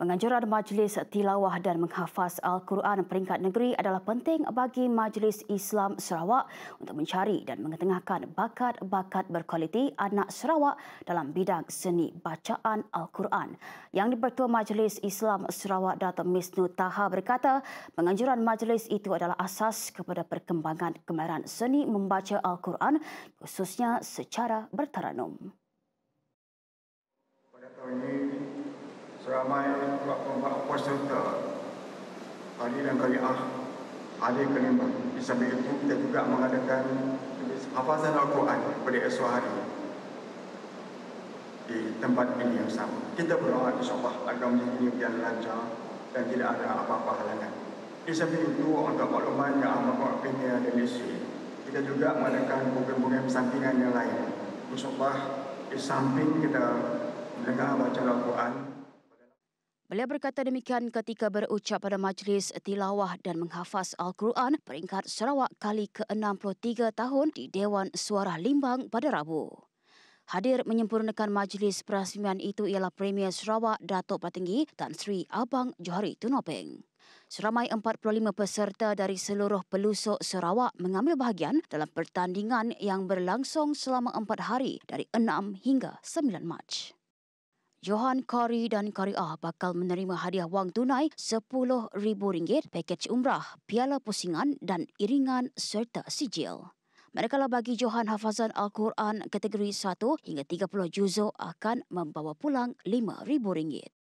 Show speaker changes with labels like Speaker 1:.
Speaker 1: Penganjuran Majlis Tilawah dan Menghafaz Al-Quran peringkat negeri adalah penting bagi Majlis Islam Sarawak untuk mencari dan mengetengahkan bakat-bakat berkualiti anak Sarawak dalam bidang seni bacaan Al-Quran. Yang dipertua Majlis Islam Sarawak Datuk Misnu Taha berkata, penganjuran majlis itu adalah asas kepada perkembangan kemahiran seni membaca Al-Quran khususnya secara bertaranum.
Speaker 2: Pada tahun ini, ramai bapak-bapak peserta hari dan kali ah ada kelima. di samping itu kita juga mengadakan hafazan Al-Quran pada esok hari di tempat ini yang sama kita berdoa di insyaAllah agama ini yang lancar dan tidak ada apa-apa halangan di samping itu untuk maklumat yang amat berpengar dan isi kita juga mengadakan program-program sampingan yang lain insyaAllah di samping kita mendengar baca Al-Quran
Speaker 1: Beliau berkata demikian ketika berucap pada majlis tilawah dan menghafaz Al-Quran peringkat Sarawak kali ke-63 tahun di Dewan Suara Limbang pada Rabu. Hadir menyempurnakan majlis perasmian itu ialah Premier Sarawak Datuk Patenggi Tan Sri Abang Johari Tunopeng. Seramai 45 peserta dari seluruh pelusuk Sarawak mengambil bahagian dalam pertandingan yang berlangsung selama 4 hari dari 6 hingga 9 Mac. Johan Kari dan Kariah bakal menerima hadiah wang tunai rm ringgit, paket umrah, piala pusingan dan iringan serta sijil. Manakala bagi Johan Hafazan Al-Quran kategori 1 hingga 30 juzo akan membawa pulang rm ringgit.